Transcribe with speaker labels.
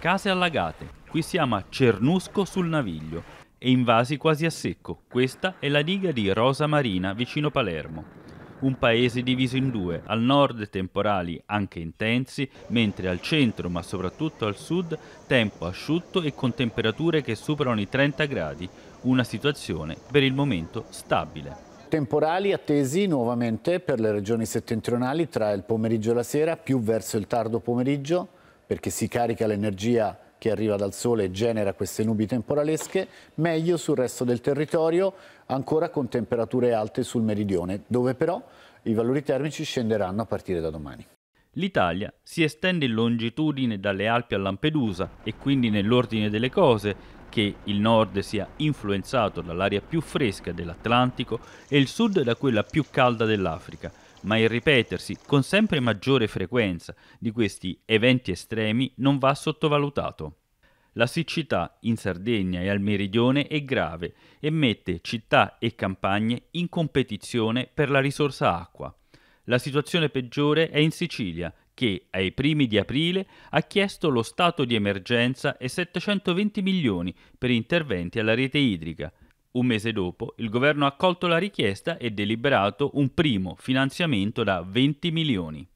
Speaker 1: Case allagate. Qui siamo a Cernusco sul Naviglio e invasi quasi a secco. Questa è la diga di Rosa Marina vicino Palermo un paese diviso in due, al nord temporali anche intensi, mentre al centro, ma soprattutto al sud, tempo asciutto e con temperature che superano i 30 gradi, una situazione per il momento stabile.
Speaker 2: Temporali attesi nuovamente per le regioni settentrionali tra il pomeriggio e la sera, più verso il tardo pomeriggio, perché si carica l'energia che arriva dal sole e genera queste nubi temporalesche, meglio sul resto del territorio, ancora con temperature alte sul meridione, dove però i valori termici scenderanno a partire da domani.
Speaker 1: L'Italia si estende in longitudine dalle Alpi a Lampedusa e quindi nell'ordine delle cose che il nord sia influenzato dall'aria più fresca dell'Atlantico e il sud da quella più calda dell'Africa ma il ripetersi con sempre maggiore frequenza di questi eventi estremi non va sottovalutato. La siccità in Sardegna e al meridione è grave e mette città e campagne in competizione per la risorsa acqua. La situazione peggiore è in Sicilia, che ai primi di aprile ha chiesto lo stato di emergenza e 720 milioni per interventi alla rete idrica, un mese dopo, il governo ha accolto la richiesta e deliberato un primo finanziamento da 20 milioni.